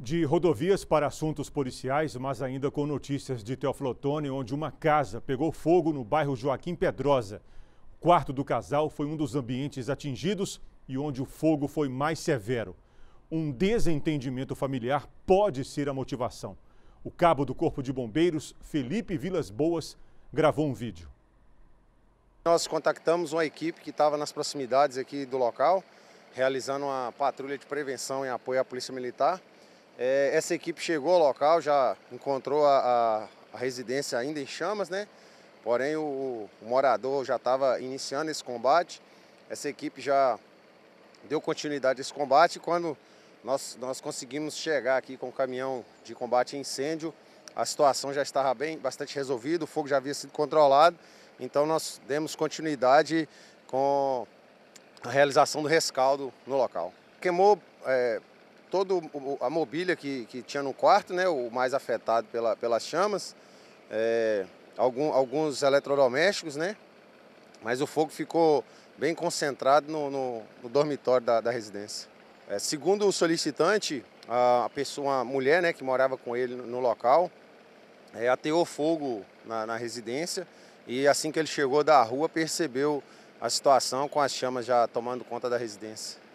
De rodovias para assuntos policiais, mas ainda com notícias de Teoflotone, onde uma casa pegou fogo no bairro Joaquim Pedrosa. O quarto do casal foi um dos ambientes atingidos e onde o fogo foi mais severo. Um desentendimento familiar pode ser a motivação. O cabo do Corpo de Bombeiros, Felipe Vilas Boas, gravou um vídeo. Nós contactamos uma equipe que estava nas proximidades aqui do local, realizando uma patrulha de prevenção em apoio à Polícia Militar. É, essa equipe chegou ao local, já encontrou a, a, a residência ainda em chamas, né? Porém, o, o morador já estava iniciando esse combate. Essa equipe já deu continuidade a esse combate. Quando nós, nós conseguimos chegar aqui com o caminhão de combate a incêndio, a situação já estava bem, bastante resolvida, o fogo já havia sido controlado. Então, nós demos continuidade com a realização do rescaldo no local. Queimou é, toda a mobília que, que tinha no quarto, né, o mais afetado pela, pelas chamas, é, algum, alguns eletrodomésticos, né, mas o fogo ficou bem concentrado no, no, no dormitório da, da residência. É, segundo o solicitante, a pessoa, a mulher né, que morava com ele no local, é, ateou fogo na, na residência e assim que ele chegou da rua percebeu a situação com as chamas já tomando conta da residência.